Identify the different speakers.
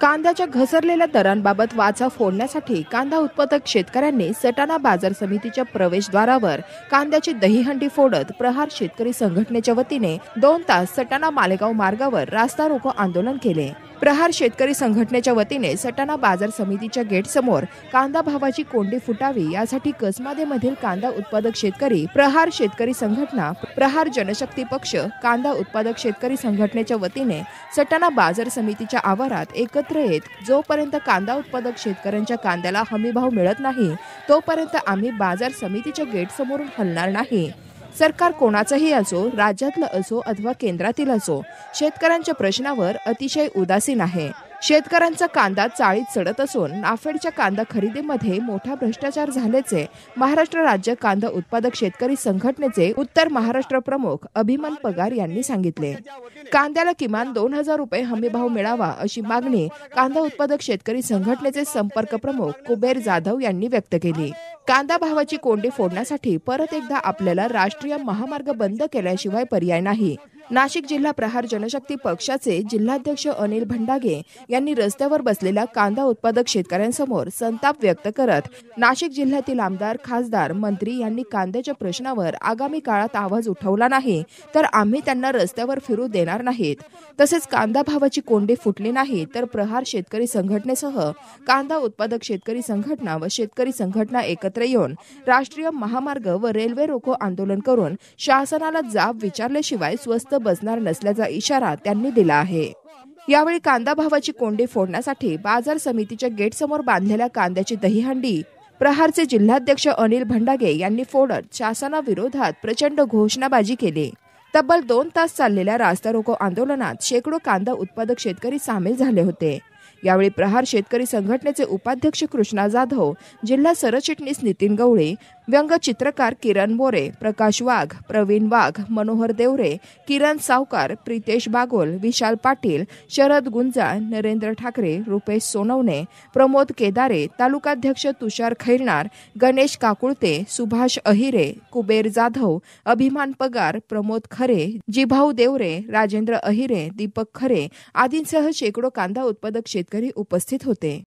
Speaker 1: कांद्याच्या घसरलेल्या दरांबाबत वाचा फोडण्यासाठी कांदा उत्पादक शेतकऱ्यांनी सटाणा बाजार समितीच्या प्रवेशद्वारावर कांद्याची दहीहंडी फोडत प्रहार शेतकरी संघटनेच्या वतीने दोन तास सटाणा मालेगाव मार्गावर रास्ता रोको आंदोलन केले प्रहार शेतकरी संघटनेच्या वतीने सटाणा बाजार समितीच्या गेटसमोर कांदा भावाची कोंडी फुटावी यासाठी कसमादेमधील कांदा उत्पादक शेतकरी प्रहार शेतकरी संघटना प्रहार जनशक्ती पक्ष कांदा उत्पादक शेतकरी संघटनेच्या वतीने सटाणा बाजार समितीच्या आवारात एकत्र येत जोपर्यंत कांदा उत्पादक शेतकऱ्यांच्या कांद्याला हमीभाव मिळत नाही तोपर्यंत आम्ही बाजार समितीच्या गेटसमोरून हलणार नाही सरकार कोणाचंही असो राज्यातलं असो अथवा केंद्रातील असो शेतकऱ्यांच्या प्रश्नावर अतिशय उदासीन आहे शेतकऱ्यांचा कांदा चाळीत चढत असून नाफेडच्या कांदा खरेदीमध्ये मोठा भ्रष्टाचार झाल्याचे महाराष्ट्र राज्य कांदा उत्पादक शेतकरी संघटनेचे उत्तर महाराष्ट्र प्रमुख अभिमन पगार यांनी सांगितले कांद्याला किमान दोन हजार रुपये हमीभाव मिळावा अशी मागणी कांदा उत्पादक शेतकरी संघटनेचे संपर्क प्रमुख कुबेर जाधव यांनी व्यक्त केली कांदा भावाची कोंडी फोडण्यासाठी परत एकदा आपल्याला राष्ट्रीय महामार्ग बंद केल्याशिवाय पर्याय नाही नाशिक जिल्हा प्रहार जनशक्ती पक्षाचे जिल्हाध्यक्ष अनिल भंडागे यांनी रस्त्यावर बसलेल्या कांदा उत्पादक शेतकऱ्यांसमोर संताप व्यक्त करत नाशिक जिल्ह्यातील आमदार खासदार मंत्री यांनी कांद्याच्या प्रश्नावर आगामी काळात आवाज उठवला नाही तर आम्ही त्यांना रस्त्यावर फिरू देणार नाहीत तसेच कांदा भावाची कोंडी फुटली नाही तर प्रहार शेतकरी संघटनेसह कांदा उत्पादक शेतकरी संघटना व शेतकरी संघटना एकत्र येऊन राष्ट्रीय महामार्ग व रेल्वे रोको आंदोलन करून शासनाला जाब विचारल्याशिवाय स्वस्त बसणार नसल्याचा इशारा त्यांनी दिला आहे यावेळी कांदा भावाची कोंडी फोडण्यासाठी बाजार समितीच्या गेटसमोर बांधलेल्या कांद्याची दहीहंडी प्रहारचे जिल्हाध्यक्ष अनिल भंडागे यांनी फोडत शासनाविरोधात प्रचंड घोषणाबाजी केली तब्बल दोन तास चाललेल्या रास्ता रोको आंदोलनात शेकडो कांदा उत्पादक शेतकरी सामील झाले होते यावेळी प्रहार शेतकरी संघटनेचे उपाध्यक्ष कृष्णा जाधव जिल्हा सरचिटणीस नितीन गवळे व्यंगचित्रकार किरण बोरे प्रकाश वाघ प्रवीण वाघ मनोहर देवरे किरण सावकार प्रितेश बागोल विशाल पाटील शरद गुंजा नरेंद्र ठाकरे रुपेश सोनवणे प्रमोद केदारे तालुकाध्यक्ष तुषार खैरणार गणेश काकुळते सुभाष अहिरे कुबेर जाधव अभिमान पगार प्रमोद खरे जिभाऊ देवरे राजेंद्र अहिरे दीपक खरे आदींसह शेकडो कांदा उत्पादक शेतकरी उपस्थित होते